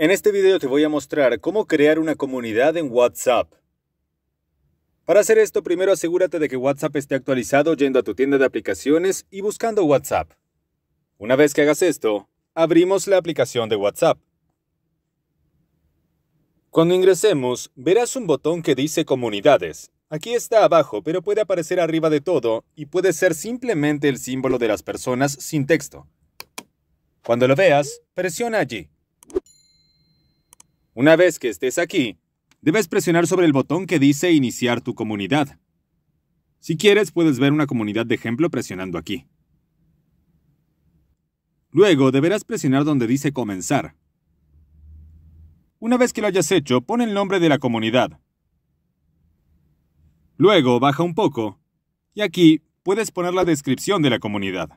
En este video te voy a mostrar cómo crear una comunidad en WhatsApp. Para hacer esto, primero asegúrate de que WhatsApp esté actualizado yendo a tu tienda de aplicaciones y buscando WhatsApp. Una vez que hagas esto, abrimos la aplicación de WhatsApp. Cuando ingresemos, verás un botón que dice Comunidades. Aquí está abajo, pero puede aparecer arriba de todo y puede ser simplemente el símbolo de las personas sin texto. Cuando lo veas, presiona allí. Una vez que estés aquí, debes presionar sobre el botón que dice Iniciar tu comunidad. Si quieres, puedes ver una comunidad de ejemplo presionando aquí. Luego deberás presionar donde dice Comenzar. Una vez que lo hayas hecho, pon el nombre de la comunidad. Luego baja un poco y aquí puedes poner la descripción de la comunidad.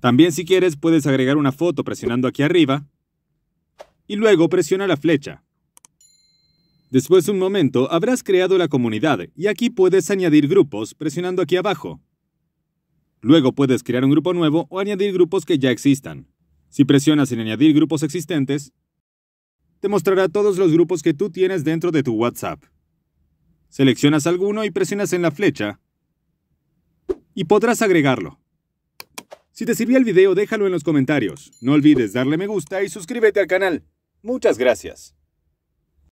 También si quieres puedes agregar una foto presionando aquí arriba y luego presiona la flecha. Después de un momento habrás creado la comunidad y aquí puedes añadir grupos presionando aquí abajo. Luego puedes crear un grupo nuevo o añadir grupos que ya existan. Si presionas en añadir grupos existentes, te mostrará todos los grupos que tú tienes dentro de tu WhatsApp. Seleccionas alguno y presionas en la flecha y podrás agregarlo. Si te sirvió el video déjalo en los comentarios. No olvides darle me gusta y suscríbete al canal. Muchas gracias.